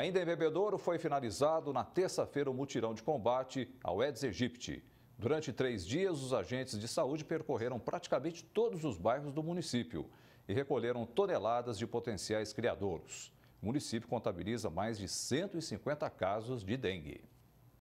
Ainda em Bebedouro, foi finalizado na terça-feira o mutirão de combate ao Aedes aegypti. Durante três dias, os agentes de saúde percorreram praticamente todos os bairros do município e recolheram toneladas de potenciais criadouros. O município contabiliza mais de 150 casos de dengue.